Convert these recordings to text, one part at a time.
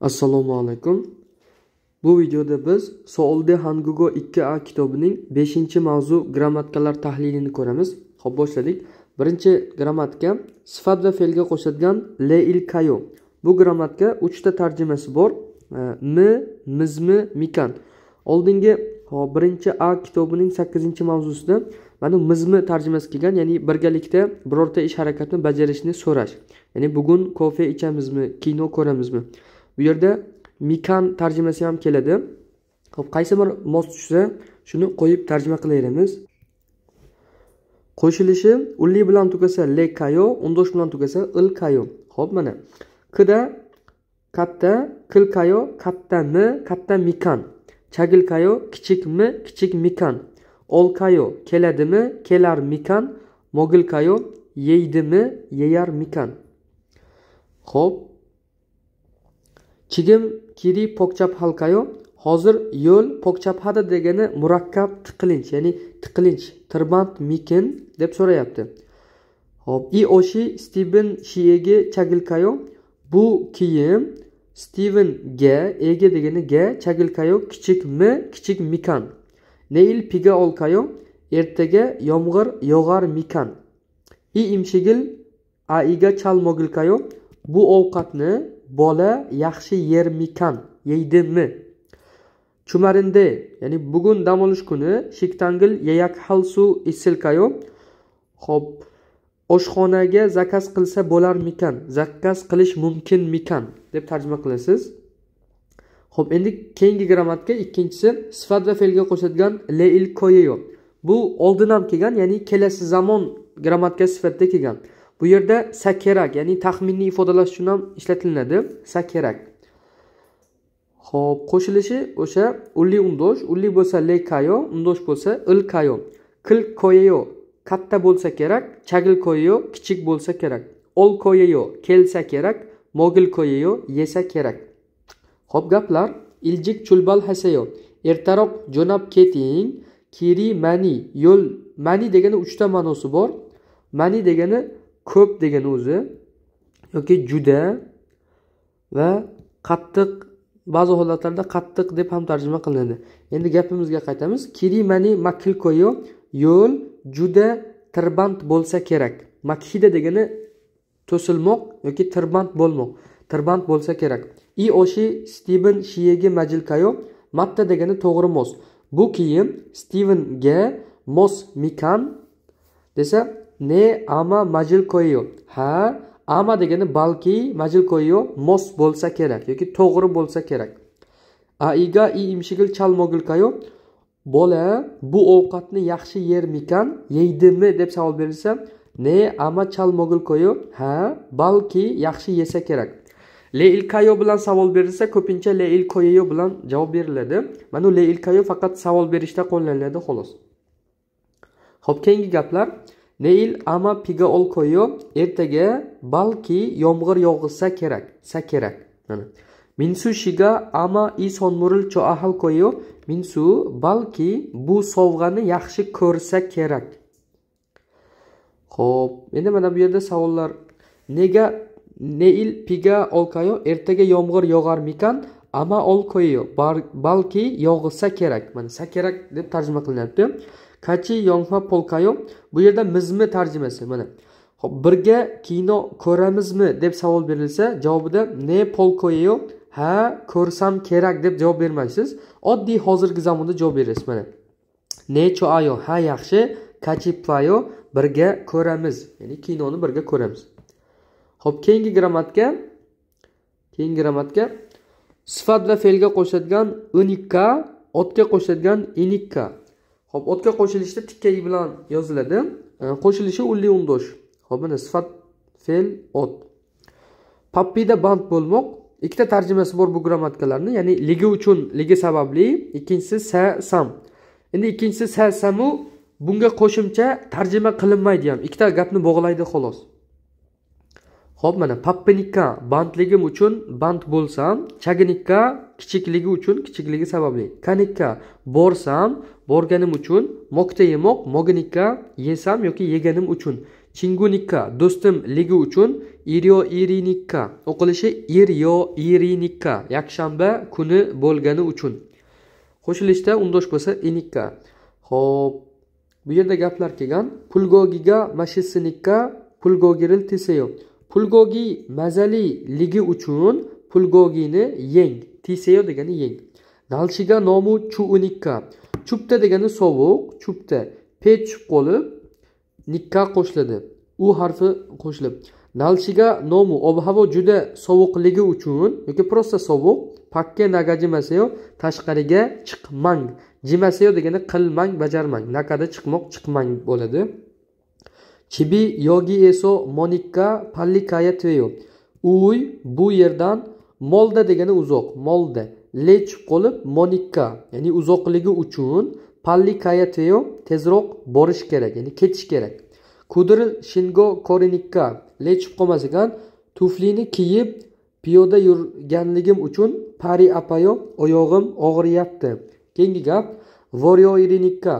assalomu alaykum bu videoda biz soolde hangugo 2a kitobining 5 mavzu grammatikalar tahlilini ko'ramiz ho'p boshladik birinchi grammatika sifat va fe'lga qo'shadigan le il kayo bu grammatika 3 ta tarjimasi bor e, m mizmi mikan oldingi hop birinchi a kitobining 8 mavzusida mana mizmi tarjimasi kelgan ya'ni birgalikda birorta ish harakatni bajarishni so'rash ya'ni bugun kofe ichamizmi kino ko'ramizmi bu yerda mikan tarjimasi ham keladi ho'p qaysi bir mos tushsa shuni qo'yib tarjima qilaveramiz qo'shilishi ulli bilan tugasa le kayo undosh bilan tugasa il kayo ho'p mana qda katta kil kayo katta mi katta mikan chagil kayo kichik mi kichik mikan ol kayo keladimi kelar mikan mogil kayo yeydimi yeyar mikan ho'p chigim kiri pokchap halkayo hozir yo'l pokchaphada degani murakkab tiqilinch ya'ni tiqilinch tirband mikin deb so'rayapti hop i oshi stiven shiyegi chagilkayo bu kiyim stiven g ega degani g chagilkayo kichik m kichik mikan neil piga olkayo ertaga yomg'ir yog'ar mikan i imshigil aiga chalmogilkayo bu ovqatni bola yaxshi yermikan yeydimi chumarinde ya'ni bugun dam olish kuni shiktangil yeyak halsu isilkayo ho'p oshxonaga zakaz qilsa bo'larmikan zakaz qilish mumkinmikan deb tarjima qilasiz ho'p endi keyingi grammatika ikkinchisi sifat va fe'lga qo'shadigan le il koyeyo bu oldin ham kelgan ya'ni kelasi zamon grammatikasi sifatida kelgan bu yerda sakerak ya'ni taxminni ifodalash uchun ham ishlatilinadi sakerak ho'p qo'shilishi o'sha ulli undosh ulli bo'lsa le kayo undosh bo'lsa il kayo kil koyeyo katta bo'lsa kerak chagil koyeyo kichik bo'lsa kerak ol koyeyo kelsa kerak mogil koyeyo yesa kerak ho'p gaplar iljik chulbal hasayo ertaroq jo'nab keting kiri mani yo'l mani degani uchta ma'nosi bor mani degani ko'p degani o'zi yoki juda va qattiq ba'zi holatlarda qattiq deb ham tarjima qilinadi endi gapimizga qaytamiz kirimani makilkoyo yo'l juda tirband bo'lsa kerak makhida degani to'silmoq yoki tirband bo'lmoq tirband bo'lsa kerak i oshi stiven shiyegi majilkayo matta degani to'g'ri mos bu kiyim stivenga mos mikan desa ne ama majil koyo ha ama degani balki majil koyo mos bo'lsa kerak yoki to'g'ri bo'lsa kerak aiga i imshigil chalmogil kayo bola bu ovqatni yaxshi yermikan yeydimi deb savol berilsa ne ama chalmogil koyo ha balki yaxshi yesa kerak le kayo bilan savol berilsa ko'pincha le koyeyo bilan javob beriladi mana bu le kayo faqat savol berishda qo'llaniladi xolos ho'p keyingi gaplar neil ama piga koyu ertaga balki yomg'ir yog'sa kerak sa kerak mana minsu shiga ama i muril cho ahal koyo minsu balki bu sovg'ani yaxshi ko'rsa kerak ho'p endi mana bu yerda savollar nega neil piga olkayo ertaga yomg'ir yog'armikan ama olkoyo balki yog'sa kerak mana sa kerak deb tarjima qilinyapti kachi yongma polkayo bu yerda mizmi tarjimasi mana hop birga kino ko'ramizmi deb savol berilsa javobida ne polkoyo ha ko'rsam kerak deb javob bermaysiz oddiy hozirgi zamonda javob berasiz mana ne choayo ha yaxshi kachi playo birga ko'ramiz ya'ni kinoni birga ko'ramiz ho'p keyingi grammatika keyingi grammatika sifat va fe'lga qo'shadigan unikka otga qo'shadigan inikka Xo'p, o'tga qo'shilishda tikka i bilan yoziladi e, qo'shilishi ulli undosh Xo'p, mana sifat fe'l ot pappida band bo'lmoq ikkita tarjimasi bor bu grammatikalarni ya'ni ligi uchun ligi sababli ikkinchisi sa sam endi ikkinchisi sa samu bunga qo'shimcha tarjima qilinmaydi ham ikkita gapni bog'laydi xolos ho'p mana pappenikka bandligim uchun band bo'lsam chaginikka kichikligi uchun kichikligi sababli kanikka borsam borganim uchun mokta yemoq moginikka yesam yoki yeganim uchun chingunikka do'stim ligi uchun iryo irinikka o'qilishi iryo irinikka yakshanba kuni bo'lgani uchun qo'shilishda undosh bo'lsa inikka ho'p bu yerda gaplar kelgan pulgogiga mashisinikka pulgogiril teseyo pulgogi mazaliligi uchun pulgogini yeng tiseyo degani yeng dalshiga nomu chuunikka chupta degani sovuq chupta pech qolib nikka qo'shiladi u harfi qo'shilib dalshiga nomu ob havo juda sovuqligi uchun yoki prosta sovuq pakke naga jimaseo tashqariga chiqmang jimaseyo degani qilmang bajarmang nakada chiqmoq chiqmang bo'ladi chibi yogi eso Monika pallikaya tveyo uy bu yerdan molda degani uzoq molda le qolib Monika. ya'ni uzoqligi uchun pallikaya tveyo tezroq borish kerak ya'ni ketish kerak kudiril shingo Korinika. le chiqib tuflini kiyib piyoda yurganligim uchun pari apayo oyog'im og'riyapti keyingi gap Irinika.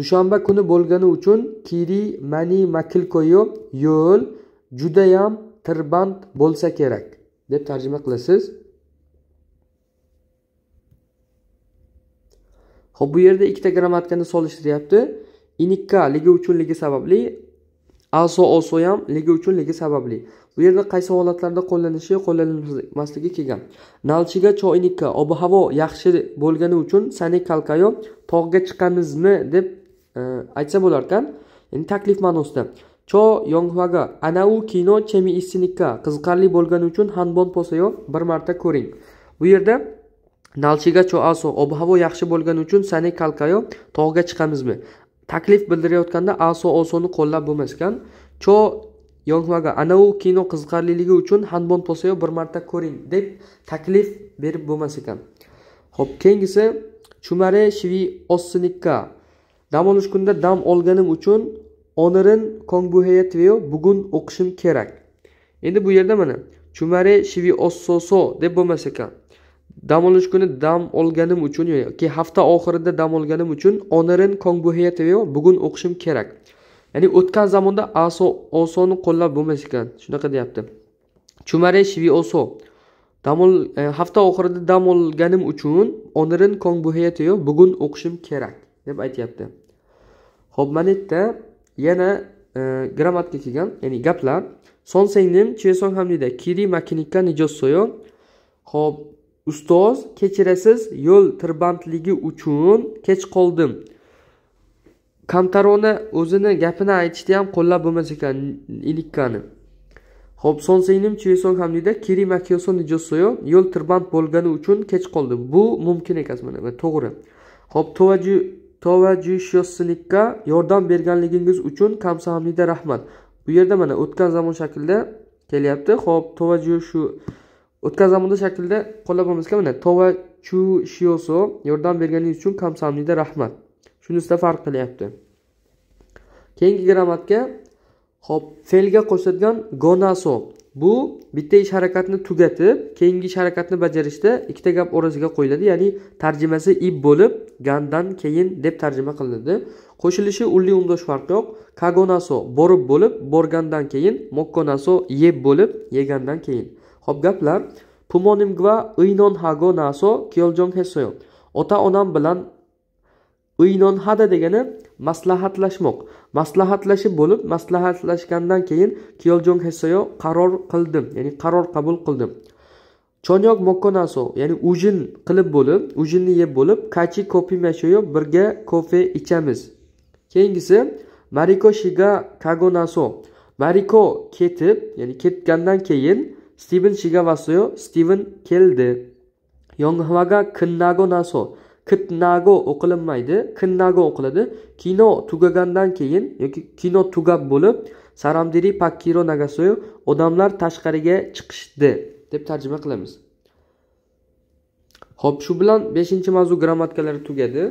dushanba kuni bo'lgani uchun kiri mani makilkoyo yo'l judayam tirband bo'lsa kerak deb tarjima qilasiz ho'p bu yerda ikkita grammatikani solishtiryapti inikka ligi uchunligi sababli aso oso ham ligi uchunligi sababli bu yerda qaysi holatlarda qo'llanishi qo'llanilmasligi kelgan nalchiga choynikka ob havo yaxshi bo'lgani uchun sani kalkayo tog'ga chiqamizmi deb Э, aytsa bo'larkan ya'ni taklif ma'nosida cho yongvaga ana u kino chemi isinikka qiziqarli bo'lgani uchun hanbon posayo bir marta ko'ring bu yerda nalchiga cho aso ob havo yaxshi bo'lgani uchun sani kalkayo tog'ga chiqamizmi taklif bildirayotganda aso osoni qo'llab bo'lmas ekan cho yongvaga ana u kino qiziqarliligi uchun hanbon posayo bir marta ko'ring deb taklif berib bo'lmas ekan ho'p keyingisi chumare shvi ossinikka dam olish kunida dam olganim uchun onerin kongbuheya tveo bugun o'qishim kerak endi bu yerda mana chumare shivi ososo deb bo'lmas ekan dam olish kuni dam olganim uchun yoki hafta oxirida dam olganim uchun onerin kongbuheya tveo bugun o'qishim kerak ya'ni o'tgan zamonda aso osoni qo'llab bo'lmas ekan shunaqa deyapti chumare shivi oso dam ol e, hafta oxirida dam olganim uchun onerin kongbuheya tveo bugun o'qishim kerak deb aytyapti ho'p monetda yana e, grammatika kelgan ya'ni gaplar sonsengnim ham deydi kiri makinikka nijossoyo ho'p ustoz kechirasiz yo'l tirbandligi uchun kech qoldim kamtarona o'zini gapini aytishda ham qo'llab bo'lmas ekan inikkani ho'p son singlim ham deydi kiri makyoson nijossoyo yo'l tirband bo'lgani uchun kech qoldim bu mumkin ekan mana to'g'ri ho'p tovaju tovajjushsizlikka yordam berganligingiz uchun kamsahamniyda rahmat bu yerda mana o'tgan zamon shaklida kelyapti ho'p tovajjushu o'tgan zamonda shaklida qo'llanmamizga mana tovachushiyoso yordam berganingiz uchun kamsahamniyda rahmat shunisida farq qilyapti keyingi grammatika ho'p fe'lga qo'shiladigan gonaso bu bitta ish harakatni tugatib keyingi ish harakatni bajarishda ikkita gap orasiga qo'yiladi ya'ni tarjimasi ib bo'lib gandan keyin deb tarjima qilinadi qo'shilishi unli umdosh farqi yo'q kagonaso borib bo'lib borgandan keyin mokkonaso yeb bo'lib yegandan keyin ho'p gaplar pumonimgva inon hago naso kiyoljong hesoyo ota onam bilan hada degani maslahatlashmoq maslahatlashib bo'lib maslahatlashgandan keyin kyoljong hessayo qaror qildim ya'ni qaror qabul qildim chonyok mokkonaso ya'ni ujin qilib bo'lib ujinni yeb bo'lib kachi kopimyashoyo birga kofe ichamiz keyingisi mariko shiga kagonaso mariko ketib ya'ni ketgandan keyin stiven shigavasoyo stiven keldi yonghvaga kinnagonaso kitnago o'qilinmaydi kinnago o'qiladi kino tugagandan keyin yoki kino tugab bo'lib saramdiri pakkiro nagasu odamlar tashqariga chiqishdi deb tarjima qilamiz ho'p shu bilan beshinchi mavzu grammatikalari tugadi